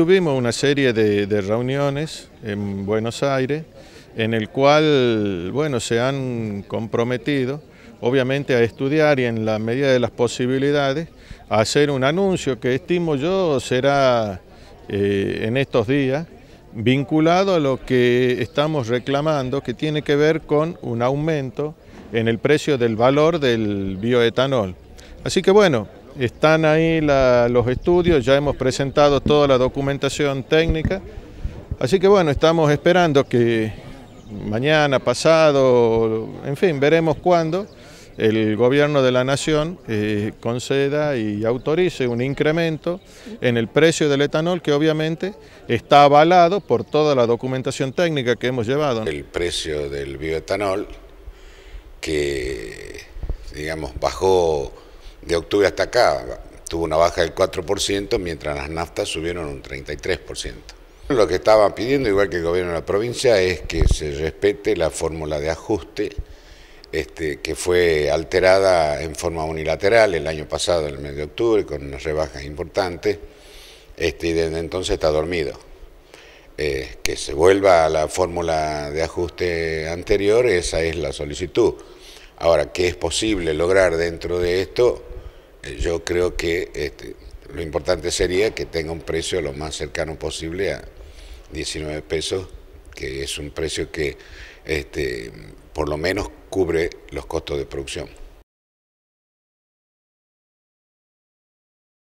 Tuvimos una serie de, reuniones en Buenos Aires en el cual bueno, se han comprometido obviamente a estudiar y en la medida de las posibilidades a hacer un anuncio que estimo yo será eh, en estos días vinculado a lo que estamos reclamando que tiene que ver con un aumento en el precio del valor del bioetanol. Así que bueno, están ahí los estudios, ya hemos presentado toda la documentación técnica. Así que bueno, estamos esperando que mañana, pasado, en fin, veremos cuándo el gobierno de la nación eh, conceda y autorice un incremento en el precio del etanol que obviamente está avalado por toda la documentación técnica que hemos llevado. El precio del bioetanol que, digamos, bajó de octubre hasta acá tuvo una baja del 4%, mientras las naftas subieron un 33%. Lo que estaban pidiendo, igual que el gobierno de la provincia, es que se respete la fórmula de ajuste este, que fue alterada en forma unilateral el año pasado, en el mes de octubre, con unas rebajas importantes, este, y desde entonces está dormido. Eh, que se vuelva a la fórmula de ajuste anterior, esa es la solicitud. Ahora, ¿qué es posible lograr dentro de esto? Eh, yo creo que este, lo importante sería que tenga un precio lo más cercano posible a 19 pesos, que es un precio que este, por lo menos cubre los costos de producción.